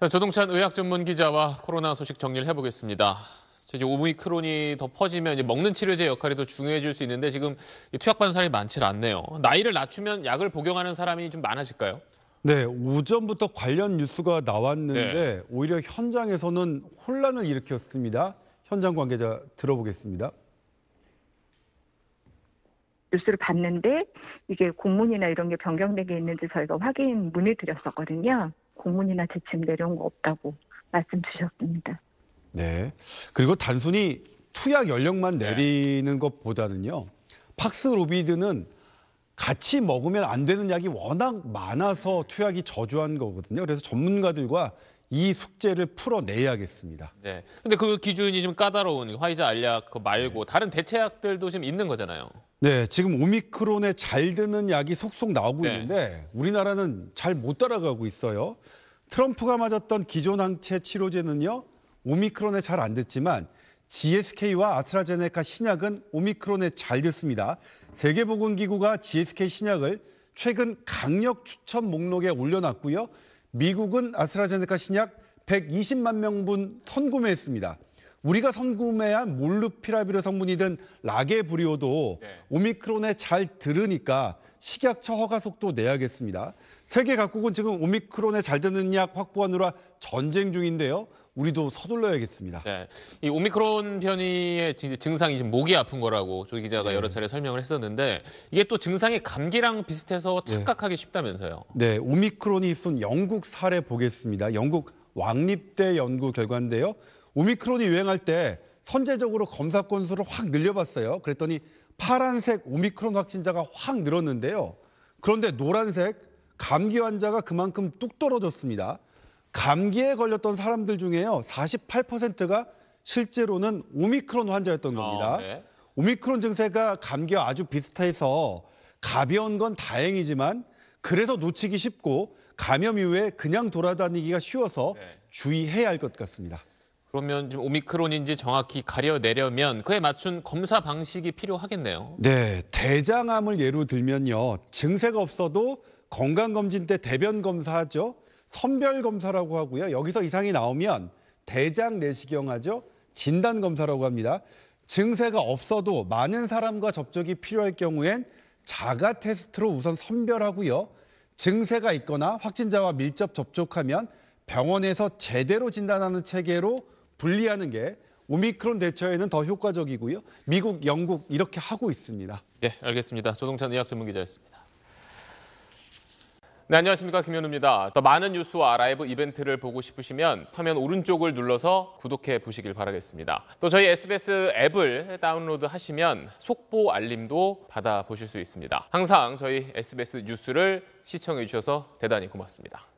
자, 조동찬 의학 전문 기자와 코로나 소식 정리를 해보겠습니다. 이제 오미크론이 더 퍼지면 이제 먹는 치료제 역할이 더 중요해질 수 있는데 지금 투약 받는 사람이 많지 않네요. 나이를 낮추면 약을 복용하는 사람이 좀 많아질까요? 네, 오전부터 관련 뉴스가 나왔는데 네. 오히려 현장에서는 혼란을 일으켰습니다. 현장 관계자 들어보겠습니다. 뉴스를 봤는데 이게 공문이나 이런 게 변경된 게 있는지 저희가 확인문의 드렸었거든요. 공문이나 지침 내려온 거 없다고 말씀 주셨습니다. 네. 그리고 단순히 투약 연령만 네. 내리는 것보다는요. 팍스로비드는 같이 먹으면 안 되는 약이 워낙 많아서 투약이 저조한 거거든요. 그래서 전문가들과 이 숙제를 풀어내야겠습니다. 네. 근데 그 기준이 좀 까다로운 화이자 알약 그 말고 네. 다른 대체약들도 지금 있는 거잖아요. 네, 지금 오미크론에 잘 드는 약이 속속 나오고 네. 있는데 우리나라는 잘 못 따라가고 있어요. 트럼프가 맞았던 기존 항체 치료제는요, 오미크론에 잘안 됐지만 GSK와 아스트라제네카 신약은 오미크론에 잘 됐습니다. 세계보건기구가 GSK 신약을 최근 강력 추천 목록에 올려놨고요. 미국은 아스트라제네카 신약 120만 명분 선구매했습니다. 우리가 선구매한 몰루피라비르 성분이 든 라게브리오도 네. 오미크론에 잘 들으니까 식약처 허가 속도 내야겠습니다. 세계 각국은 지금 오미크론에 잘 드는 약 확보하느라 전쟁 중인데요. 우리도 서둘러야겠습니다. 네, 이 오미크론 변이의 증상이 지금 목이 아픈 거라고 조 기자가 네. 여러 차례 설명을 했었는데 이게 또 증상이 감기랑 비슷해서 네. 착각하기 네. 쉽다면서요. 네, 오미크론이 입순 영국 사례 보겠습니다. 영국 왕립대 연구 결과인데요. 오미크론이 유행할 때 선제적으로 검사 건수를 확 늘려봤어요. 그랬더니 파란색 오미크론 확진자가 확 늘었는데요. 그런데 노란색 감기 환자가 그만큼 뚝 떨어졌습니다. 감기에 걸렸던 사람들 중에요. 48%가 실제로는 오미크론 환자였던 겁니다. 어, 네. 오미크론 증세가 감기와 아주 비슷해서 가벼운 건 다행이지만 그래서 놓치기 쉽고 감염 이후에 그냥 돌아다니기가 쉬워서 네. 주의해야 할 것 같습니다. 그러면 지금 오미크론인지 정확히 가려내려면 그에 맞춘 검사 방식이 필요하겠네요. 네, 대장암을 예로 들면요. 증세가 없어도 건강검진 때 대변 검사하죠. 선별 검사라고 하고요. 여기서 이상이 나오면 대장 내시경 하죠. 진단 검사라고 합니다. 증세가 없어도 많은 사람과 접촉이 필요할 경우엔 자가 테스트로 우선 선별하고요. 증세가 있거나 확진자와 밀접 접촉하면 병원에서 제대로 진단하는 체계로 분리하는 게 오미크론 대처에는 더 효과적이고요. 미국, 영국 이렇게 하고 있습니다. 네, 알겠습니다. 조동찬 의학 전문 기자였습니다. 네, 안녕하십니까. 김현우입니다. 더 많은 뉴스와 라이브 이벤트를 보고 싶으시면 화면 오른쪽을 눌러서 구독해 보시길 바라겠습니다. 또 저희 SBS 앱을 다운로드 하시면 속보 알림도 받아보실 수 있습니다. 항상 저희 SBS 뉴스를 시청해 주셔서 대단히 고맙습니다.